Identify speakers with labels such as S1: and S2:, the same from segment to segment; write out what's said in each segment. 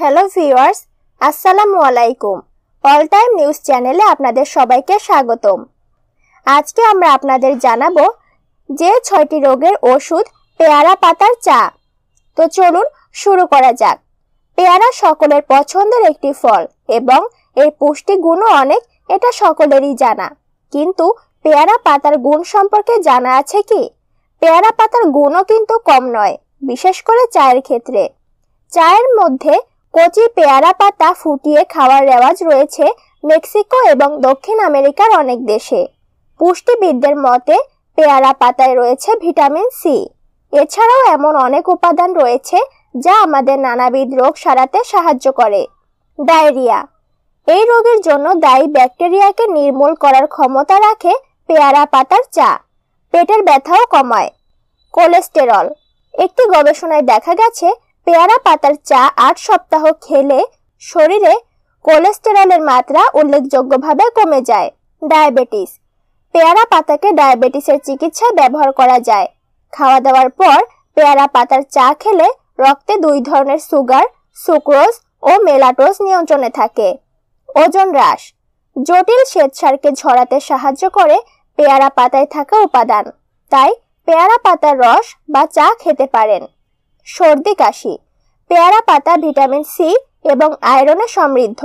S1: hello viewers আসসালামু আলাইকুম all time news চ্যানেলে আপনাদের সবাইকে স্বাগতম আজকে আমরা আপনাদের জানাবো যে ছয়টি রোগের ওষুধ পেয়ারা পাতার চা তো চলুন শুরু করা যাক পেয়ারা সকলের পছন্দের একটি ফল এবং এর পুষ্টিগুণও অনেক এটা সকলেরই জানা কিন্তু পেয়ারা পাতার গুণ সম্পর্কে জানা আছে কি পেয়ারা পাতার গুণও কিন্তু কম নয় বিশেষ করে চায়ের ক্ষেত্রে চায়ের মধ্যে কচি পেয়ারা পাতা ফুটিয়ে খাওয়ার রেওয়াজ রয়েছে মেক্সিকো এবং দক্ষিণ আমেরিকার অনেক দেশে পুষ্টিবিদদের মতে পেয়ারা পাতায় রয়েছে ভিটামিন সি এছাড়াও এমন অনেক উপাদান রয়েছে যা আমাদের নানাবিধ রোগ সারাতে সাহায্য করে ডায়রিয়া এই রোগের জন্য দায়ী ব্যাকটেরিয়াকে নির্মূল করার ক্ষমতা রাখে পেয়ারা পাতার চা পেটের ব্যথাও কমায় কোলেস্টেরল একটি গবেষণায় দেখা গেছে পেয়ারা পাতার চা আট সপ্তাহ খেলে শরীরে কোলেস্টেরলের মাত্রা উল্লেখযোগ্যভাবে কমে যায় ডায়াবেটিস পেয়ারা পাতাকে ডায়াবেটিসের চিকিৎসায় ব্যবহার করা যায় খাওয়া দাওয়ার পর পেয়ারা পাতার চা খেলে রক্তে দুই ধরনের সুগার সুক্রোজ ও মেলাটোজ নিয়ন্ত্রণে থাকে ওজন হ্রাস জটিল শ্বেতসারকে ঝরাতে সাহায্য করে পেয়ারা পাতায় থাকা উপাদান তাই পেয়ারা পাতার রস বা চা খেতে পারেন সর্দি কাশি পেয়ারা ভিটামিন সি এবং আয়রনে সমৃদ্ধ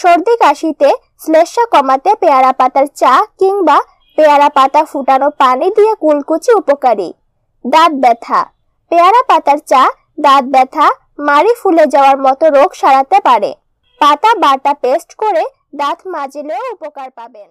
S1: সর্দি কাশিতে শ্লেষ্মা কমাতে পেয়ারা পাতার চা কিংবা পেয়ারা পাতা ফুটানো পানি দিয়ে কুলকুচি উপকারী দাঁত ব্যথা পেয়ারা পাতার চা দাঁত ব্যথা মারি ফুলে যাওয়ার মতো রোগ সারাতে পারে পাতা বাটা পেস্ট করে দাঁত মাজলেও উপকার পাবেন